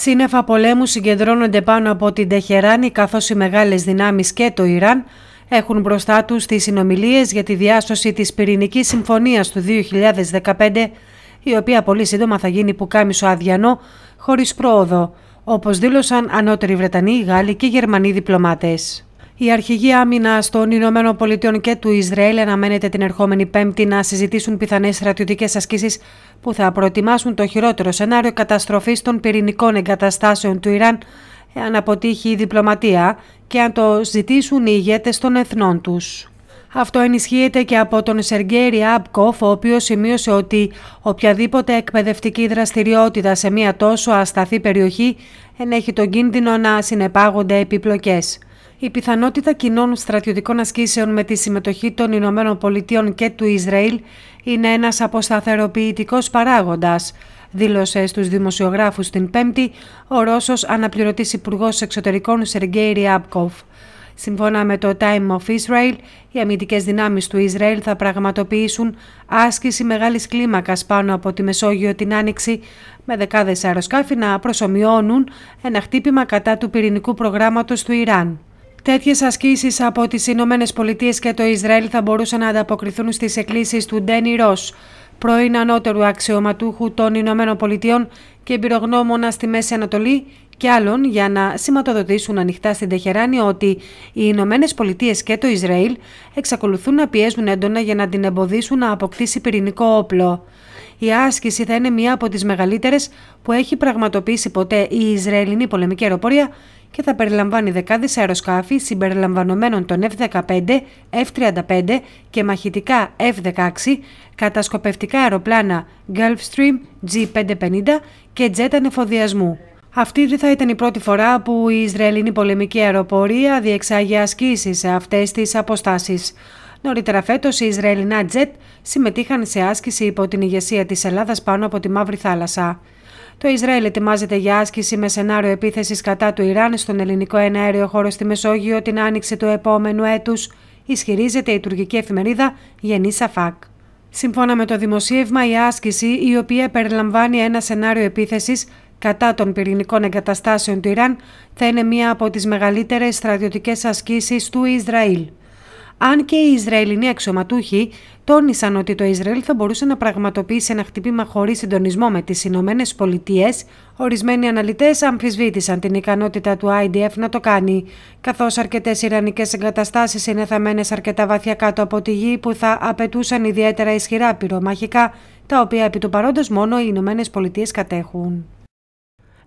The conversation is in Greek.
Σύννεφα πολέμου συγκεντρώνονται πάνω από την Τεχεράνη καθώς οι μεγάλες δυνάμεις και το Ιράν έχουν μπροστά τους τις συνομιλίες για τη διάσωση της πυρηνικής συμφωνίας του 2015 η οποία πολύ σύντομα θα γίνει πουκάμισο αδιανό χωρίς πρόοδο όπως δήλωσαν ανώτεροι Βρετανοί, Γάλλοι και Γερμανοί διπλωμάτες. Η Αρχηγή άμυνα των Ηνωμένων Πολιτειών και του Ισραήλ αναμένεται την ερχόμενη Πέμπτη να συζητήσουν πιθανές στρατιωτικές ασκήσεις που θα προετοιμάσουν το χειρότερο σενάριο καταστροφής των πυρηνικών εγκαταστάσεων του Ιράν, εάν αποτύχει η διπλωματία και αν το ζητήσουν οι ηγέτες των εθνών τους. Αυτό ενισχύεται και από τον Σεργέρι Αμπκόφ, ο οποίος σημείωσε ότι οποιαδήποτε εκπαιδευτική δραστηριότητα σε μια τόσο ασταθή περιοχή ενέχει τον κίνδυνο να συνεπάγονται επιπλοκές. Η πιθανότητα κοινών στρατιωτικών ασκήσεων με τη συμμετοχή των Ηνωμένων Πολιτείων και του Ισραήλ είναι ένας αποσταθεροποιητικός παράγοντας, δήλωσε στους δημοσιογράφους την Πέμπτη ο Ρώσος αναπληρωτής υπουργός Εξωτερικών Σεργέη Ριάπκοφ. Σύμφωνα με το Time of Israel, οι αμυντικές δυνάμεις του Ισραήλ θα πραγματοποιήσουν άσκηση μεγάλης κλίμακας πάνω από τη Μεσόγειο την Άνοιξη, με δεκάδες αεροσκάφη να προσωμιώνουν ένα χτύπημα κατά του πυρηνικού προγράμματος του Ιράν. Τέτοιες ασκήσεις από τις Ηνωμένες Πολιτείες και το Ισραήλ θα μπορούσαν να ανταποκριθούν στις εκκλήσεις του Ντένι Ρος, πρώην ανώτερου αξιωματούχου των Ηνωμένων Πολιτείων και εμπειρογνώμονα στη Μέση Ανατολή και άλλων για να σηματοδοτήσουν ανοιχτά στην Τεχεράνη ότι οι Ηνωμένες Πολιτείες και το Ισραήλ εξακολουθούν να πιέζουν έντονα για να την εμποδίσουν να αποκτήσει πυρηνικό όπλο. Η άσκηση θα είναι μία από τις μεγαλύτερες που έχει πραγματοποιήσει ποτέ η Ισραηλινή πολεμική αεροπορία και θα περιλαμβάνει δεκάδες αεροσκάφη συμπεριλαμβανομένων των F-15, F-35 και μαχητικά F-16, κατασκοπευτικά αεροπλάνα Gulfstream G550 και τζέτα νεφοδιασμού. Αυτή δεν θα ήταν η πρώτη φορά που η Ισραηλινή πολεμική αεροπορία διεξάγει ασκήσεις σε αυτές τις αποστάσεις. Νωρίτερα φέτος, οι Ισραηλινά τζετ συμμετείχαν σε άσκηση υπό την ηγεσία της Ελλάδας πάνω από τη Μαύρη Θάλασσα. Το Ισραήλ ετοιμάζεται για άσκηση με σενάριο επίθεσης κατά του Ιράν στον ελληνικό εναέριο χώρο στη Μεσόγειο την άνοιξη του επόμενου έτους, ισχυρίζεται η τουρκική εφημερίδα Γενή Σαφάκ. Σύμφωνα με το δημοσίευμα, η άσκηση, η οποία περιλαμβάνει ένα σενάριο επίθεσης, κατά των πυρηνικών εγκαταστάσεων του Ιράν θα είναι μία από τις μεγαλύτερες στρατιωτικές ασκήσεις του Ισραήλ. Αν και οι Ισραηλινοί αξιωματούχοι τόνισαν ότι το Ισραήλ θα μπορούσε να πραγματοποιήσει ένα χτυπήμα χωρίς συντονισμό με τις Ηνωμένες Πολιτείες, ορισμένοι αναλυτές αμφισβήτησαν την ικανότητα του IDF να το κάνει, καθώς αρκετές Ιρανικές εγκαταστάσεις είναι θαμένε αρκετά βαθιά κάτω από τη γη που θα απαιτούσαν ιδιαίτερα ισχυρά πυρομαχικά, τα οποία επί του παρόντος μόνο οι Ηνωμένες Πολιτείες κατέχουν.